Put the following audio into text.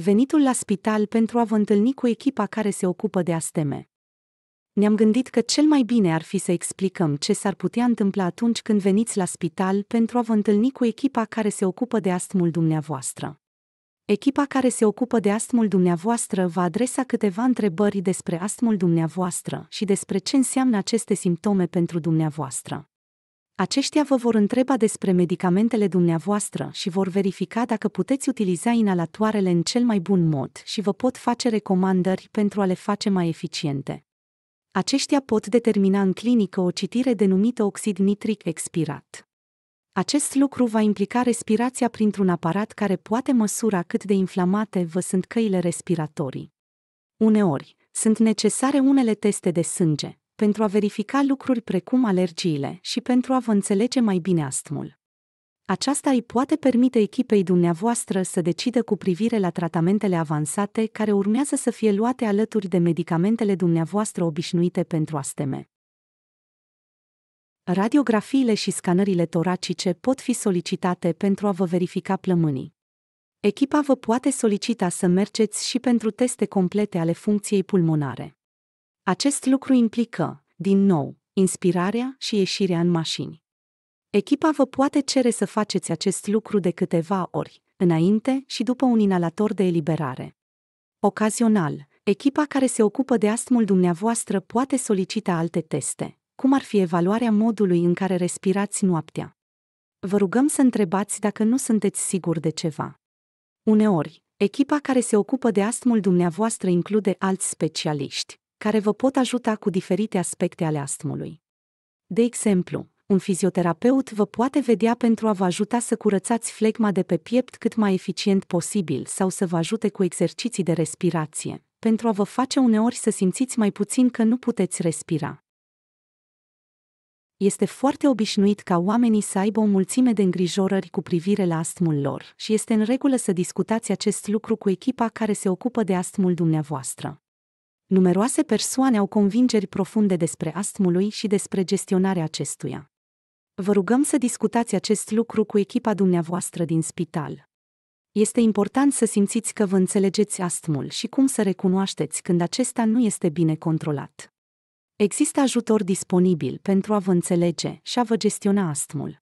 Venitul la spital pentru a vă întâlni cu echipa care se ocupă de asteme. Ne-am gândit că cel mai bine ar fi să explicăm ce s-ar putea întâmpla atunci când veniți la spital pentru a vă întâlni cu echipa care se ocupă de astmul dumneavoastră. Echipa care se ocupă de astmul dumneavoastră va adresa câteva întrebări despre astmul dumneavoastră și despre ce înseamnă aceste simptome pentru dumneavoastră. Aceștia vă vor întreba despre medicamentele dumneavoastră și vor verifica dacă puteți utiliza inalatoarele în cel mai bun mod și vă pot face recomandări pentru a le face mai eficiente. Aceștia pot determina în clinică o citire denumită oxid nitric expirat. Acest lucru va implica respirația printr-un aparat care poate măsura cât de inflamate vă sunt căile respiratorii. Uneori, sunt necesare unele teste de sânge, pentru a verifica lucruri precum alergiile și pentru a vă înțelege mai bine astmul. Aceasta îi poate permite echipei dumneavoastră să decidă cu privire la tratamentele avansate care urmează să fie luate alături de medicamentele dumneavoastră obișnuite pentru asteme. Radiografiile și scanările toracice pot fi solicitate pentru a vă verifica plămânii. Echipa vă poate solicita să mergeți și pentru teste complete ale funcției pulmonare. Acest lucru implică, din nou, inspirarea și ieșirea în mașini. Echipa vă poate cere să faceți acest lucru de câteva ori, înainte și după un inhalator de eliberare. Ocazional, echipa care se ocupă de astmul dumneavoastră poate solicita alte teste, cum ar fi evaluarea modului în care respirați noaptea. Vă rugăm să întrebați dacă nu sunteți siguri de ceva. Uneori, echipa care se ocupă de astmul dumneavoastră include alți specialiști, care vă pot ajuta cu diferite aspecte ale astmului. De exemplu, un fizioterapeut vă poate vedea pentru a vă ajuta să curățați flegma de pe piept cât mai eficient posibil sau să vă ajute cu exerciții de respirație, pentru a vă face uneori să simțiți mai puțin că nu puteți respira. Este foarte obișnuit ca oamenii să aibă o mulțime de îngrijorări cu privire la astmul lor și este în regulă să discutați acest lucru cu echipa care se ocupă de astmul dumneavoastră numeroase persoane au convingeri profunde despre astmului și despre gestionarea acestuia. Vă rugăm să discutați acest lucru cu echipa dumneavoastră din spital. Este important să simțiți că vă înțelegeți astmul și cum să recunoașteți când acesta nu este bine controlat. Există ajutor disponibil pentru a vă înțelege și a vă gestiona astmul.